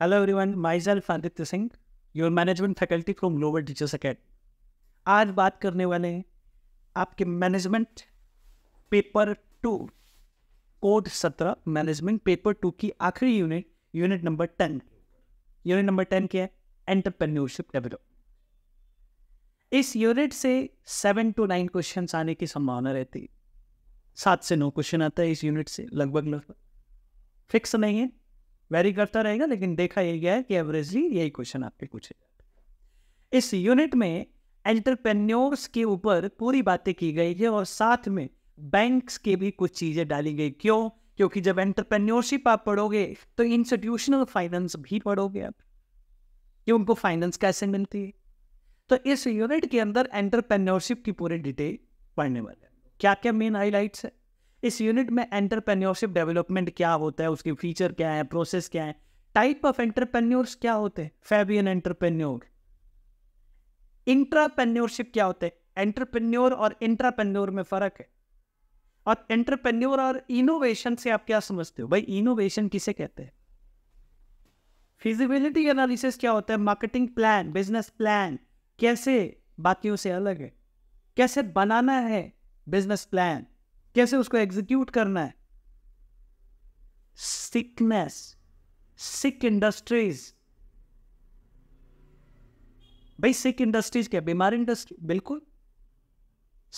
Hello everyone, myself Aditya Singh, your management faculty from Global Teachers Academy. आज बात करने वाले हैं आपके मैनेजमेंट पेपर टू कोड सत्रह मैनेजमेंट पेपर टू की आखिरी unit unit number ten unit number ten क्या है एंटरप्रेन्योरशिप डेवलप इस यूनिट से सेवन टू नाइन क्वेश्चन आने की संभावना रहती है सात से नौ क्वेश्चन आता है इस यूनिट से लगभग लगभग फिक्स नहीं है वेरी करता रहेगा लेकिन देखा यही गया है कि एवरेजली यही क्वेश्चन आपके पूछे जाते इस यूनिट में एंटरप्रेन्योर्स के ऊपर पूरी बातें की गई है और साथ में बैंक्स के भी कुछ चीज़ें डाली गई क्यों क्योंकि जब एंटरप्रेन्योरशिप आप पढ़ोगे तो इंस्टीट्यूशनल फाइनेंस भी पढ़ोगे आप कि उनको फाइनेंस कैसे मिलती है तो इस यूनिट के अंदर एंटरप्रेन्योरशिप की पूरी डिटेल पढ़ने वाले क्या क्या मेन हाईलाइट्स है इस यूनिट में एंटरप्रेन्योरशिप डेवलपमेंट क्या होता है उसके फीचर क्या है प्रोसेस क्या है टाइप ऑफ एंटरप्रेन्योर्स क्या होते हैं फेबियन एंटरप्रेन्योर इंट्राप्रेन्योरशिप क्या होते हैं एंटरप्रेन्योर और इंट्राप्रेन्योर में फर्क है और एंटरप्रेन्योर और इनोवेशन से आप क्या समझते हो भाई इनोवेशन किसे कहते हैं फिजिबिलिटी एनालिसिस क्या होता है मार्केटिंग प्लान बिजनेस प्लान कैसे बाकियों से अलग है कैसे बनाना है बिजनेस प्लान कैसे उसको एग्जीक्यूट करना है सिकनेस सिक इंडस्ट्रीज भाई सिक इंडस्ट्रीज क्या बीमार इंडस्ट्री बिल्कुल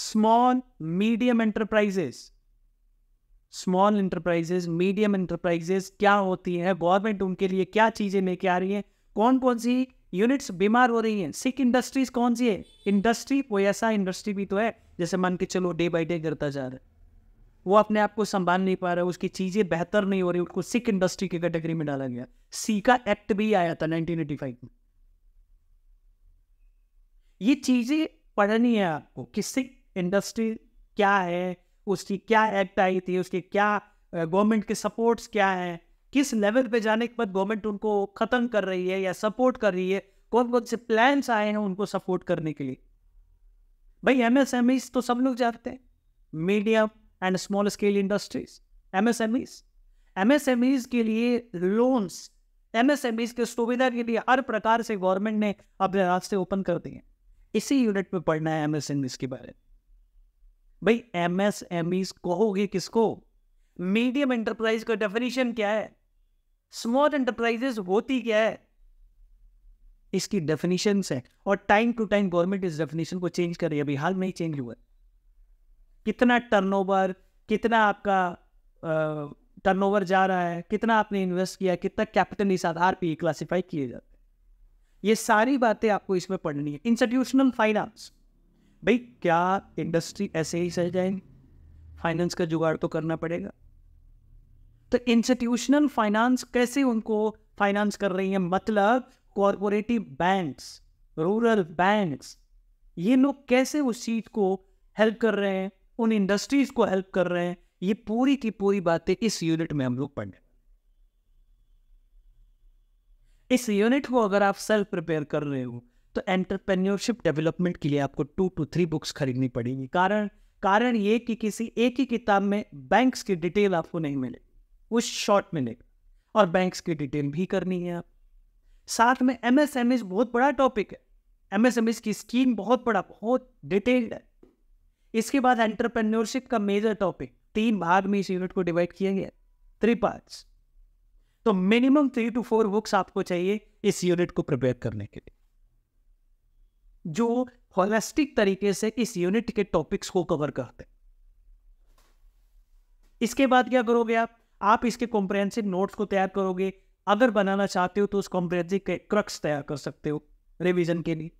small medium enterprises small enterprises medium enterprises क्या होती है गवर्नमेंट उनके लिए क्या चीजें लेके आ रही है कौन कौन सी यूनिट्स बीमार हो रही हैं सिक इंडस्ट्रीज कौन सी है इंडस्ट्री कोई ऐसा इंडस्ट्री भी तो है जैसे मान के चलो डे बाई डे गिरता जा रहा है वो अपने आप को संभाल नहीं पा रहा उसकी चीज़ें बेहतर नहीं हो रही उसको सिख इंडस्ट्री की कैटेगरी में डाला गया सी का एक्ट भी आया था फाइव में ये चीज़ें पढ़नी है आपको कि सिख इंडस्ट्री क्या है उसकी क्या एक्ट आई थी उसके क्या गवर्नमेंट के सपोर्ट्स क्या हैं किस लेवल पे जाने के बाद गवर्नमेंट उनको ख़त्म कर रही है या सपोर्ट कर रही है कौन कौन से प्लान्स आए हैं उनको सपोर्ट करने के लिए भाई एम एस एम तो सब लोग जानते हैं medium and small scale industries MSMEs MSMEs के लिए लोन्स एमएसएमईज के सुविधा के लिए हर प्रकार से गवर्नमेंट ने अपने रास्ते ओपन कर दिए इसी यूनिट में पढ़ना है एमएसएमईज के बारे में भाई एमएसएमईज कहोगे किसको मीडियम एंटरप्राइज का डेफिनेशन क्या है स्मॉल एंटरप्राइजेस होती क्या है इसकी डेफिनेशन है और टाइम टू टाइम गवर्नमेंट इस डेफिनेशन को चेंज कर रही है अभी हाल में ही चेंज हुआ है कितना टर्नओवर कितना आपका टर्नओवर जा रहा है कितना आपने इन्वेस्ट किया कितना कैपिटल इस आधार पर क्लासीफाई किए जाते हैं ये सारी बातें आपको इसमें पढ़नी है इंस्टीट्यूशनल फाइनेंस भाई क्या इंडस्ट्री ऐसे ही सह जाएंगे फाइनेंस का जुगाड़ तो करना पड़ेगा तो इंस्टीट्यूशनल फाइनेंस कैसे उनको फाइनेंस कर रही है मतलब कॉरपोरेटिव बैंक्स रूरल बैंक्स ये लोग कैसे उस चीज़ को हेल्प कर रहे हैं उन इंडस्ट्रीज को हेल्प कर रहे हैं ये पूरी की पूरी बातें इस यूनिट में हम लोग पढ़ने इस यूनिट को अगर आप सेल्फ प्रिपेयर कर रहे हो तो एंटरप्रेन्योरशिप डेवलपमेंट के लिए आपको टू टू थ्री बुक्स खरीदनी पड़ेगी कारण कारण ये कि किसी एक ही किताब में बैंक्स की डिटेल आपको नहीं मिले वो शॉर्ट मिलेगा और बैंक्स की डिटेल भी करनी है आप साथ में एमएसएमएस बहुत बड़ा टॉपिक है एमएसएमएस की स्कीम बहुत बड़ा बहुत डिटेल्ड है इसके बाद एंटरप्रेन्योरशिप का मेजर टॉपिक तीन भाग में इस यूनिट को डिवाइड किया गया थ्री पार्ट तो minimum three to four books आपको चाहिए इस यूनिट को प्रिपेयर करने के लिए जो होलिस्टिक तरीके से इस यूनिट के टॉपिक्स को कवर करते हैं इसके बाद क्या करोगे आप आप इसके कॉम्प्रेहेंसिव नोट्स को तैयार करोगे अगर बनाना चाहते हो तो उस कॉम्प्रहेंसिव क्रक्स तैयार कर सकते हो रिविजन के लिए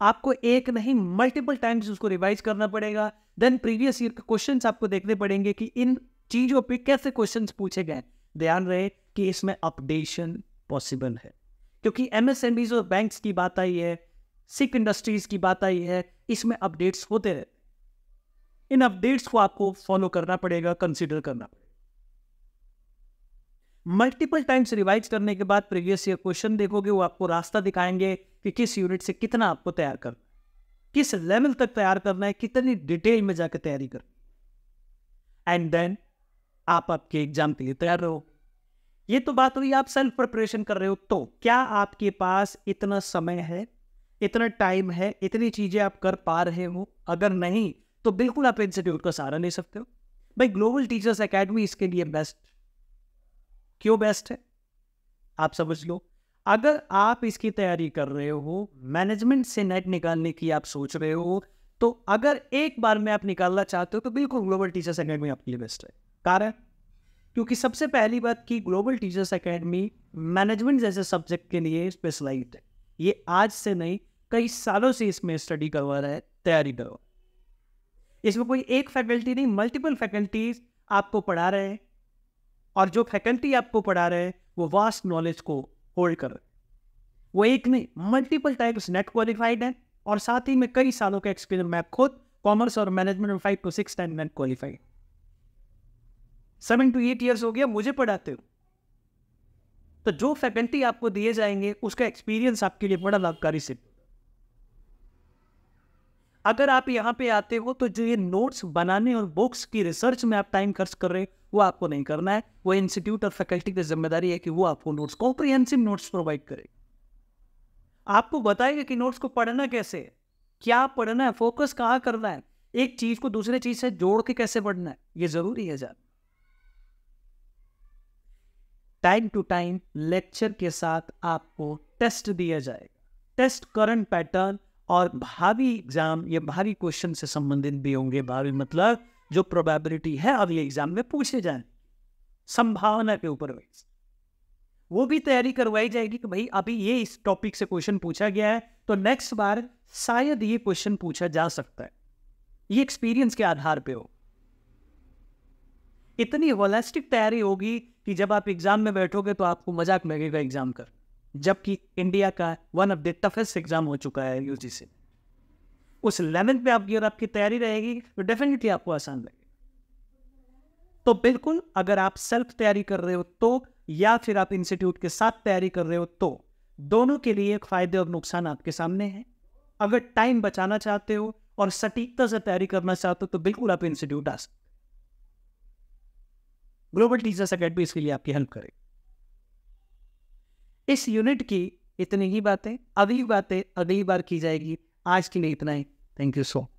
आपको एक नहीं मल्टीपल टाइम्स उसको रिवाइज करना पड़ेगा देन प्रीवियस ईयर के क्वेश्चन आपको देखने पड़ेंगे कि इन चीज़ों पर कैसे क्वेश्चन पूछे गए ध्यान रहे कि इसमें अपडेशन पॉसिबल है क्योंकि एमएसएमबीज और बैंक की बात आई है सिक इंडस्ट्रीज की बात आई है इसमें अपडेट्स होते रहते इन अपडेट्स को आपको फॉलो करना पड़ेगा कंसिडर करना पड़ेगा मल्टीपल टाइम्स रिवाइज करने के बाद प्रीवियस ईयर क्वेश्चन देखोगे वो आपको रास्ता दिखाएंगे कि किस यूनिट से कितना आपको तैयार करना किस लेवल तक तैयार करना है कितनी डिटेल में जाकर तैयारी कर एंड देन आप आपके एग्जाम के लिए तैयार रहो ये तो बात हुई आप सेल्फ प्रिपरेशन कर रहे हो तो क्या आपके पास इतना समय है इतना टाइम है इतनी चीजें आप कर पा रहे हो अगर नहीं तो बिल्कुल आप इंस्टीट्यूट का सहारा ले सकते हो भाई ग्लोबल टीचर्स अकेडमी इसके लिए बेस्ट क्यों बेस्ट है आप समझ लो अगर आप इसकी तैयारी कर रहे हो मैनेजमेंट से नेट निकालने की आप सोच रहे हो तो अगर एक बार में आप निकालना चाहते हो तो बिल्कुल ग्लोबल टीचर्स अकेडमी आपके लिए बेस्ट है कारण क्योंकि सबसे पहली बात कि ग्लोबल टीचर्स अकेडमी मैनेजमेंट जैसे सब्जेक्ट के लिए स्पेशलाइज है ये आज से नहीं कई सालों से इसमें स्टडी करवा रहा है तैयारी करवा इसमें कोई एक फैकल्टी नहीं मल्टीपल फैकल्टीज आपको पढ़ा रहे हैं और जो फैकल्टी आपको पढ़ा रहे हैं वो वास्ट नॉलेज को होल्ड कर रहे वो एक नहीं मल्टीपल टाइप्स नेट क्वालिफाइड हैं और साथ ही में कई सालों का एक्सपीरियंस मैं खुद कॉमर्स और मैनेजमेंट में five to six time NET qualified seven to eight years हो गया मुझे पढ़ाते हो तो जो फैकल्टी आपको दिए जाएंगे उसका एक्सपीरियंस आपके लिए बड़ा लाभकारी सिद्ध अगर आप यहाँ पे आते हो तो जो ये नोट्स बनाने और बुक्स की रिसर्च में आप टाइम खर्च कर रहे हैं वो आपको नहीं करना है वो इंस्टीट्यूट और फैकल्टी की जिम्मेदारी है कि वो आपको नोट्स कॉम्प्रिहेंसिव नोट्स प्रोवाइड करे आपको बताएगा कि नोट्स को पढ़ना कैसे क्या पढ़ना है फोकस कहाँ करना है एक चीज को दूसरे चीज से जोड़ के कैसे पढ़ना है ये जरूरी है जान टाइम टू टाइम लेक्चर के साथ आपको टेस्ट दिया जाएगा टेस्ट करंट पैटर्न और भावी एग्जाम ये भावी क्वेश्चन से संबंधित भी होंगे भावी मतलब जो प्रोबेबिलिटी है अगले एग्जाम में पूछे जाए संभावना के ऊपर वो भी तैयारी करवाई जाएगी कि भाई अभी ये इस टॉपिक से क्वेश्चन पूछा गया है तो नेक्स्ट बार शायद ये क्वेश्चन पूछा जा सकता है ये एक्सपीरियंस के आधार पे हो इतनी होलिस्टिक तैयारी होगी कि जब आप एग्जाम में बैठोगे तो आपको मजाक लगेगा एग्जाम कर जबकि इंडिया का one of the toughest exam हो चुका है यू जी से उस लेवेंथ में आपकी अगर आपकी तैयारी रहेगी तो डेफिनेटली आपको आसान लगेगा तो बिल्कुल अगर आप सेल्फ तैयारी कर रहे हो तो या फिर आप इंस्टीट्यूट के साथ तैयारी कर रहे हो तो दोनों के लिए फायदे और नुकसान आपके सामने हैं अगर टाइम बचाना चाहते हो और सटीकता से तैयारी करना चाहते हो तो बिल्कुल आप इंस्टीट्यूट आ सकते ग्लोबल टीचर्स अकेडमी इसके लिए आपकी हेल्प करेगी इस यूनिट की इतनी ही बातें अगली बातें अगली बार की जाएगी आज के लिए इतना ही थैंक यू सो